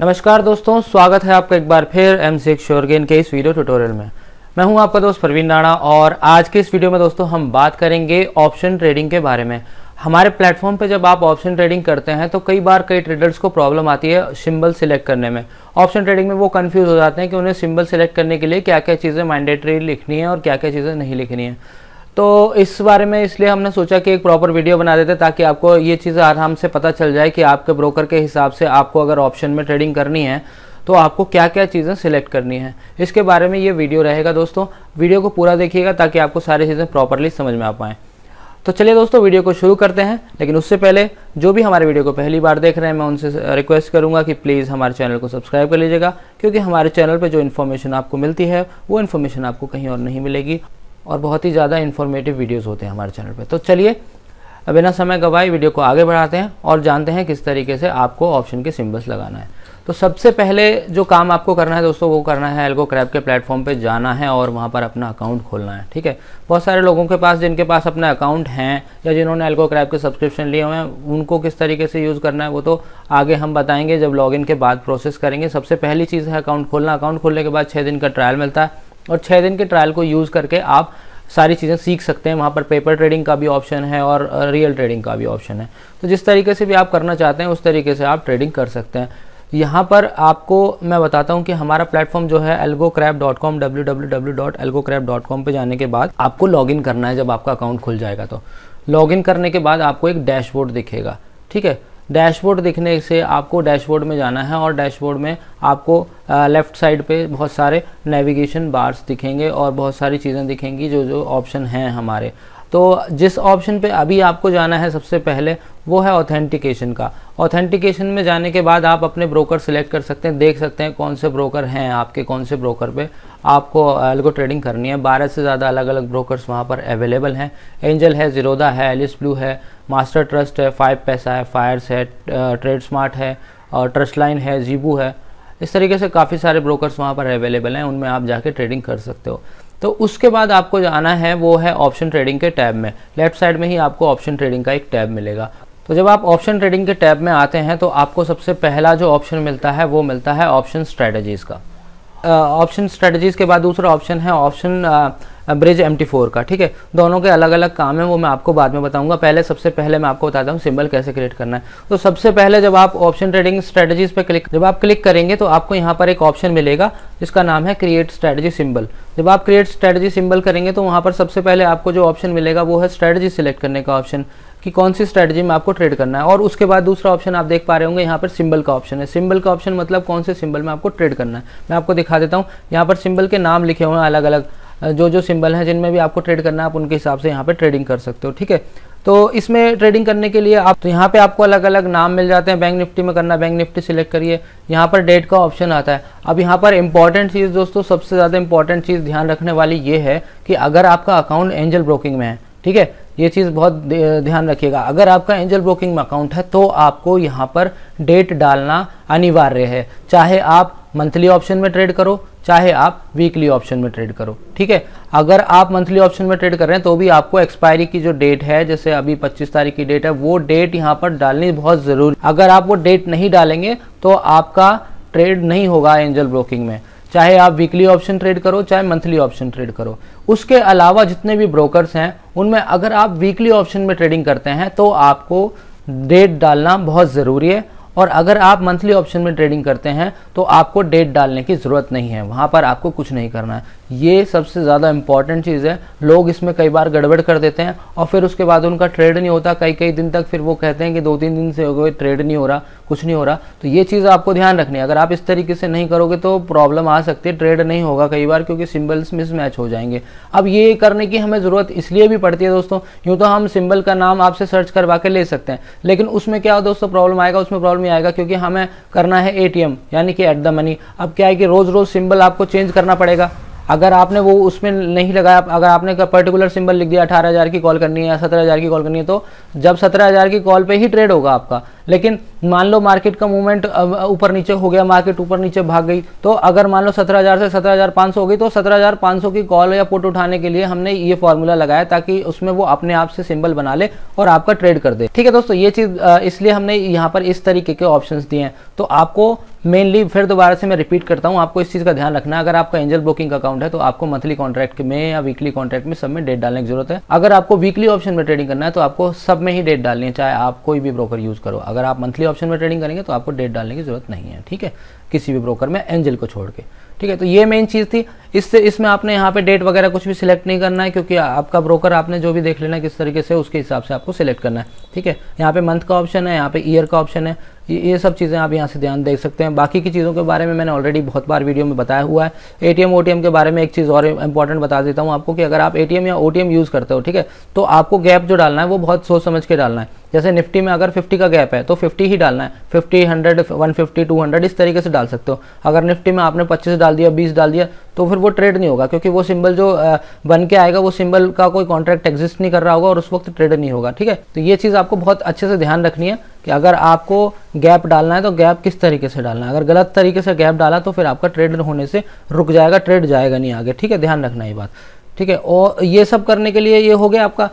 नमस्कार दोस्तों स्वागत है आपका एक बार फिर एम सिक्स शोरगेन के इस वीडियो ट्यूटोरियल में मैं हूं आपका दोस्त प्रवीण राणा और आज के इस वीडियो में दोस्तों हम बात करेंगे ऑप्शन ट्रेडिंग के बारे में हमारे प्लेटफॉर्म पे जब आप ऑप्शन ट्रेडिंग करते हैं तो कई बार कई ट्रेडर्स को प्रॉब्लम आती है सिंबल सिलेक्ट करने में ऑप्शन ट्रेडिंग में वो कन्फ्यूज हो जाते हैं कि उन्हें सिंबल सिलेक्ट करने के लिए क्या क्या चीज़ें मैंडेटरी लिखनी है और क्या क्या चीज़ें नहीं लिखनी है तो इस बारे में इसलिए हमने सोचा कि एक प्रॉपर वीडियो बना देते ताकि आपको ये चीज़ आराम से पता चल जाए कि आपके ब्रोकर के हिसाब से आपको अगर ऑप्शन में ट्रेडिंग करनी है तो आपको क्या क्या चीज़ें सिलेक्ट करनी है इसके बारे में ये वीडियो रहेगा दोस्तों वीडियो को पूरा देखिएगा ताकि आपको सारी चीज़ें प्रॉपरली समझ में आ पाएँ तो चलिए दोस्तों वीडियो को शुरू करते हैं लेकिन उससे पहले जो भी हमारे वीडियो को पहली बार देख रहे हैं मैं उनसे रिक्वेस्ट करूंगा कि प्लीज़ हमारे चैनल को सब्सक्राइब कर लीजिएगा क्योंकि हमारे चैनल पर जो इन्फॉर्मेशन आपको मिलती है वो इन्फॉर्मेशन आपको कहीं और नहीं मिलेगी और बहुत ही ज़्यादा इन्फॉर्मेटिव वीडियोस होते हैं हमारे चैनल पे तो चलिए बिना समय गवाए वीडियो को आगे बढ़ाते हैं और जानते हैं किस तरीके से आपको ऑप्शन के सिम्बल्स लगाना है तो सबसे पहले जो काम आपको करना है दोस्तों वो करना है एल्गो क्रैप के प्लेटफॉर्म पे जाना है और वहाँ पर अपना अकाउंट खोलना है ठीक है बहुत सारे लोगों के पास जिनके पास अपना अकाउंट हैं या जिन्होंने एल्गो क्रैप के सब्सक्रिप्शन लिए हुए हैं उनको किस तरीके से यूज़ करना है वो तो आगे हम बताएंगे जब लॉग के बाद प्रोसेस करेंगे सबसे पहली चीज़ है अकाउंट खोलना अकाउंट खोलने के बाद छः दिन का ट्रायल मिलता है और छः दिन के ट्रायल को यूज़ करके आप सारी चीज़ें सीख सकते हैं वहाँ पर पेपर ट्रेडिंग का भी ऑप्शन है और रियल ट्रेडिंग का भी ऑप्शन है तो जिस तरीके से भी आप करना चाहते हैं उस तरीके से आप ट्रेडिंग कर सकते हैं यहाँ पर आपको मैं बताता हूँ कि हमारा प्लेटफॉर्म जो है algo crab dot com W W W dot algo crab dot com पर जाने के बाद आपको लॉगिन करना है जब आपका अकाउंट खुल जाएगा तो लॉगिन करने के बाद आपको एक डैशबोर्ड दिखेगा ठीक है डैशबोर्ड दिखने से आपको डैशबोर्ड में जाना है और डैशबोर्ड में आपको लेफ़्ट साइड पे बहुत सारे नेविगेशन बार्स दिखेंगे और बहुत सारी चीज़ें दिखेंगी जो जो ऑप्शन हैं हमारे तो जिस ऑप्शन पे अभी आपको जाना है सबसे पहले वो है ऑथेंटिकेशन का ऑथेंटिकेशन में जाने के बाद आप अपने ब्रोकर सेलेक्ट कर सकते हैं देख सकते हैं कौन से ब्रोकर हैं आपके कौन से ब्रोकर पे आपको एल्गो ट्रेडिंग करनी है बारह से ज़्यादा अलग अलग ब्रोकर्स वहाँ पर अवेलेबल हैं एंजल है जीरोदा है एलिस ब्लू है मास्टर ट्रस्ट है फाइव पैसा है फायर्स है ट्रेड स्मार्ट है और ट्रस्ट लाइन है जीबू है इस तरीके से काफ़ी सारे ब्रोकर्स वहाँ पर अवेलेबल हैं उनमें आप जाके ट्रेडिंग कर सकते हो तो उसके बाद आपको जाना है वो है ऑप्शन ट्रेडिंग के टैब में लेफ्ट साइड में ही आपको ऑप्शन ट्रेडिंग का एक टैब मिलेगा तो जब आप ऑप्शन ट्रेडिंग के टैब में आते हैं तो आपको सबसे पहला जो ऑप्शन मिलता है वो मिलता है ऑप्शन स्ट्रेटजीज़ का ऑप्शन स्ट्रेटजीज के बाद दूसरा ऑप्शन है ऑप्शन ब्रिज एम फोर का ठीक है दोनों के अलग अलग काम है वो मैं आपको बाद में बताऊंगा पहले सबसे पहले मैं आपको बताता हूँ सिंबल कैसे क्रिएट करना है तो सबसे पहले जब आप ऑप्शन ट्रेडिंग स्ट्रेटजीज पे क्लिक जब आप क्लिक करेंगे तो आपको यहाँ पर एक ऑप्शन मिलेगा जिसका नाम है क्रिएट स्ट्रेटजी सिंबल जब आप क्रिएट स्ट्रेटजी सिंबल करेंगे तो वहाँ पर सबसे पहले आपको जो ऑप्शन मिलेगा वो है स्ट्रेटजी सिलेक्ट करने का ऑप्शन कि कौन सी स्ट्रेटजी में आपको ट्रेड करना है और उसके बाद दूसरा ऑप्शन आप देख पा रहे होंगे यहाँ पर सिंबल का ऑप्शन है सिंबल का ऑप्शन मतलब कौन से सिंबल में आपको ट्रेड करना है मैं आपको दिखा देता हूँ यहाँ पर सिंबल के नाम लिखे हुए हैं अलग अलग जो जो सिंबल हैं जिनमें भी आपको ट्रेड करना है आप उनके हिसाब से यहाँ पर ट्रेडिंग कर सकते हो ठीक है तो इसमें ट्रेडिंग करने के लिए आप तो यहाँ पे आपको अलग अलग नाम मिल जाते हैं बैंक निफ्टी में करना बैंक निफ्टी सिलेक्ट करिए यहाँ पर डेट का ऑप्शन आता है अब यहाँ पर इंपॉर्टेंट चीज़ दोस्तों सबसे ज़्यादा इंपॉर्टेंट चीज़ ध्यान रखने वाली ये है कि अगर आपका अकाउंट एंजल ब्रोकिंग में है ठीक है ये चीज़ बहुत ध्यान रखिएगा अगर आपका एंजल ब्रोकिंग में अकाउंट है तो आपको यहाँ पर डेट डालना अनिवार्य है चाहे आप मंथली ऑप्शन में ट्रेड करो चाहे आप वीकली ऑप्शन में ट्रेड करो ठीक है अगर आप मंथली ऑप्शन में ट्रेड कर रहे हैं तो भी आपको एक्सपायरी की जो डेट है जैसे अभी 25 तारीख की डेट है वो डेट यहाँ पर डालनी बहुत ज़रूरी अगर आप वो डेट नहीं डालेंगे तो आपका ट्रेड नहीं होगा एंजल ब्रोकिंग में चाहे आप वीकली ऑप्शन ट्रेड करो चाहे मंथली ऑप्शन ट्रेड करो उसके अलावा जितने भी ब्रोकर्स हैं उनमें अगर आप वीकली ऑप्शन में ट्रेडिंग करते हैं तो आपको डेट डालना बहुत ज़रूरी है और अगर आप मंथली ऑप्शन में ट्रेडिंग करते हैं तो आपको डेट डालने की ज़रूरत नहीं है वहाँ पर आपको कुछ नहीं करना है ये सबसे ज़्यादा इम्पॉर्टेंट चीज़ है लोग इसमें कई बार गड़बड़ कर देते हैं और फिर उसके बाद उनका ट्रेड नहीं होता कई कई दिन तक फिर वो कहते हैं कि दो तीन दिन से हो गए ट्रेड नहीं हो रहा कुछ नहीं हो रहा तो ये चीज़ आपको ध्यान रखनी है अगर आप इस तरीके से नहीं करोगे तो प्रॉब्लम आ सकती है ट्रेड नहीं होगा कई बार क्योंकि सिम्बल्स मिसमैच हो जाएंगे अब ये करने की हमें ज़रूरत इसलिए भी पड़ती है दोस्तों यूँ तो हम सिम्बल का नाम आपसे सर्च करवा के ले सकते हैं लेकिन उसमें क्या दोस्तों प्रॉब्लम आएगा उसमें प्रॉब्लम ही आएगा क्योंकि हमें करना है ए यानी कि एट द मनी अब क्या है कि रोज़ रोज़ सिम्बल आपको चेंज करना पड़ेगा अगर आपने वो उसमें नहीं लगाया अगर आपने पर्टिकुलर सिंबल लिख दिया अठारह हज़ार की कॉल करनी है या सत्रह हज़ार की कॉल करनी है तो जब सत्रह हज़ार की कॉल पे ही ट्रेड होगा आपका लेकिन मान लो मार्केट का मूवमेंट ऊपर नीचे हो गया मार्केट ऊपर नीचे भाग गई तो अगर मान लो सत्रह हज़ार से सत्रह हज़ार पाँच सौ हो गई तो सत्रह हज़ार पाँच सौ की कॉल या पुट उठाने के लिए हमने ये फॉर्मूला लगाया ताकि उसमें वो अपने आप से सिंबल बना ले और आपका ट्रेड कर दे ठीक है दोस्तों ये चीज़ इसलिए हमने यहाँ पर इस तरीके के ऑप्शन दिए हैं तो आपको मेनली फिर दोबारा से मैं रिपीट करता हूँ आपको इस चीज़ का ध्यान रखना अगर आपका एंजल बुकिंग अकाउंट है तो आपको मंथली कॉन्ट्रैक्ट में या वीकली कॉन्ट्रैक्ट में सब में डेट डालने की जरूरत है अगर आपको वीकली ऑप्शन में ट्रेडिंग करना है तो आपको सब में ही डेट डालनी है चाहे आप कोई भी ब्रोकर यूज़ करो अगर आप मंथली ऑप्शन में ट्रेडिंग करेंगे तो आपको डेट डालने की जरूरत नहीं है ठीक है किसी भी ब्रोकर में एंजल को छोड़ के ठीक है तो ये मेन चीज़ थी इससे इसमें आपने यहाँ पे डेट वगैरह कुछ भी सिलेक्ट नहीं करना है क्योंकि आपका ब्रोकर आपने जो भी देख लेना है किस तरीके से उसके हिसाब से आपको सिलेक्ट करना है ठीक है यहाँ पे मंथ का ऑप्शन है यहाँ पे ईयर का ऑप्शन है ये सब चीज़ें आप यहाँ से ध्यान देख सकते हैं बाकी की चीज़ों के बारे में मैंने ऑलरेडी बहुत बार वीडियो में बताया हुआ है ए टी के बारे में एक चीज़ और इंपॉर्टेंट बता देता हूँ आपको कि अगर आप ए या ओ यूज़ करते हो ठीक है तो आपको गैप जो डालना है वो बहुत सोच समझ के डालना है जैसे निफ्टी में अगर 50 का गैप है तो 50 ही डालना है 50, 100, 150, 200 इस तरीके से डाल सकते हो अगर निफ्टी में आपने 25 डाल दिया 20 डाल दिया तो फिर वो ट्रेड नहीं होगा क्योंकि वो सिंबल जो बन के आएगा वो सिंबल का कोई कॉन्ट्रैक्ट एग्जिस्ट नहीं कर रहा होगा और उस वक्त ट्रेड नहीं होगा ठीक है तो ये चीज़ आपको बहुत अच्छे से ध्यान रखनी है कि अगर आपको गैप डालना है तो गैप किस तरीके से डालना है अगर गलत तरीके से गैप डाला तो फिर आपका ट्रेड होने से रुक जाएगा ट्रेड जाएगा नहीं आगे ठीक है ध्यान रखना ये बात ठीक है और ये सब करने के लिए ये हो गया आपका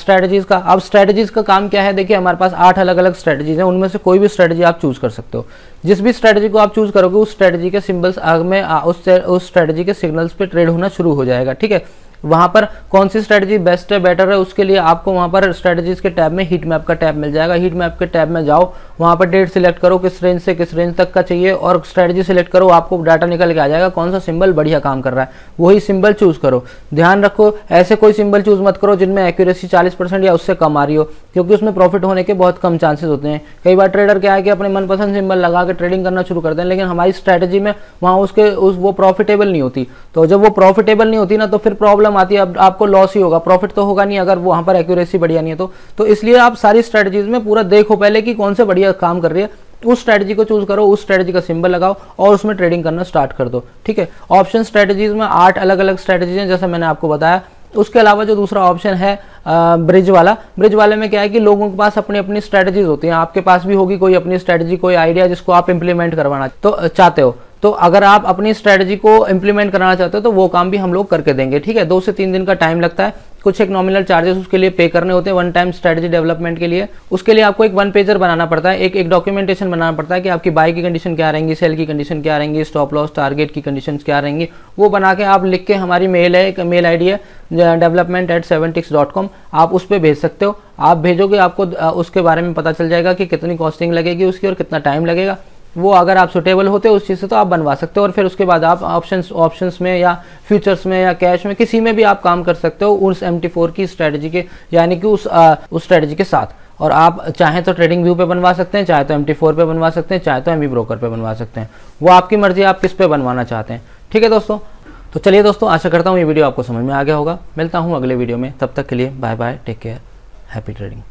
स्ट्रेटजीज का अब स्ट्रेटजीज का काम क्या है देखिए हमारे पास आठ अलग अलग स्ट्रेटजीज हैं उनमें से कोई भी स्ट्रेटजी आप चूज कर सकते हो जिस भी स्ट्रेटजी को आप चूज करोगे उस स्ट्रेटजी के सिंबल्स आग में आ, उस उस स्ट्रेटजी के सिग्नल्स पे ट्रेड होना शुरू हो जाएगा ठीक है वहाँ पर कौन सी स्ट्रेटजी बेस्ट है बेटर है उसके लिए आपको वहाँ पर स्ट्रेटजीज के टैब में हीट मैप का टैब मिल जाएगा हीट मैप के टैब में जाओ वहाँ पर डेट सिलेक्ट करो किस रेंज से किस रेंज तक का चाहिए और स्ट्रेटजी सिलेक्ट करो आपको डाटा निकल के आ जाएगा कौन सा सिंबल बढ़िया काम कर रहा है वही सिंबल चूज करो ध्यान रखो ऐसे कोई सिंबल चूज मत करो जिनमें एक्यूरेसी चालीस परसेंट या उससे कम आ रही हो क्योंकि उसमें प्रॉफिट होने के बहुत कम चांसेस होते हैं कई बार ट्रेडर क्या है कि अपने मनपसंद सिंबल लगा के ट्रेडिंग करना शुरू करते हैं लेकिन हमारी स्ट्रैटेजी में वहाँ उसके उस वो प्रॉफिटेबल नहीं होती तो जब वो प्रॉफिटेबल नहीं होती ना तो फिर प्रॉब्लम प्रॉब्लम आती है अब आपको लॉस ही होगा प्रॉफिट तो होगा नहीं अगर वहाँ पर एक्यूरेसी बढ़िया नहीं है तो, तो इसलिए आप सारी स्ट्रैटेजीज में पूरा देखो पहले कि कौन से बढ़िया काम कर रही है उस स्ट्रैटेजी को चूज करो उस स्ट्रैटेजी का सिंबल लगाओ और उसमें ट्रेडिंग करना स्टार्ट कर दो ठीक है ऑप्शन स्ट्रैटेजीज में आठ अलग अलग स्ट्रैटेजीज हैं जैसे मैंने आपको बताया उसके अलावा जो दूसरा ऑप्शन है ब्रिज वाला ब्रिज वाले में क्या है कि लोगों के पास अपनी अपनी स्ट्रैटेजीज होती हैं आपके पास भी होगी कोई अपनी स्ट्रैटेजी कोई आइडिया जिसको आप इंप्लीमेंट करवाना तो चाहते हो तो अगर आप अपनी स्ट्रेटजी को इम्प्लीमेंट कराना चाहते हो तो वो काम भी हम लोग करके देंगे ठीक है दो से तीन दिन का टाइम लगता है कुछ एक नॉमिनल चार्जेस उसके लिए पे करने होते हैं वन टाइम स्ट्रेटजी डेवलपमेंट के लिए उसके लिए आपको एक वन पेजर बनाना पड़ता है एक एक डॉक्यूमेंटेशन बनाना पड़ता है कि आपकी बाई की कंडीशन क्या रहेंगी सेल की कंडीशन क्या रहेंगी स्टॉप लॉस टारगेट की कंडीशन क्या रहेंगी वो बना के आप लिख के हमारी मेल है एक मेल आई है development at seven ticks dot com आप उस पर भेज सकते हो आप भेजोगे आपको उसके बारे में पता चल जाएगा कि कितनी कॉस्टिंग लगेगी उसकी और कितना टाइम लगेगा वो अगर आप सुटेबल होते हो उस चीज़ से तो आप बनवा सकते हो और फिर उसके बाद आप ऑप्शंस ऑप्शंस में या फ्यूचर्स में या कैश में किसी में भी आप काम कर सकते हो उस एम की स्ट्रेटजी के यानी कि उस आ, उस स्ट्रेटजी के साथ और आप चाहे तो ट्रेडिंग व्यू पे बनवा सकते हैं चाहे तो एम पे बनवा सकते हैं चाहे तो एम ब्रोकर पर बनवा सकते हैं वो आपकी मर्जी आप किस पर बनवाना चाहते हैं ठीक है दोस्तों तो चलिए दोस्तों आशा करता हूँ ये वीडियो आपको समझ में आ गया होगा मिलता हूँ अगले वीडियो में तब तक के लिए bye bye take care happy trading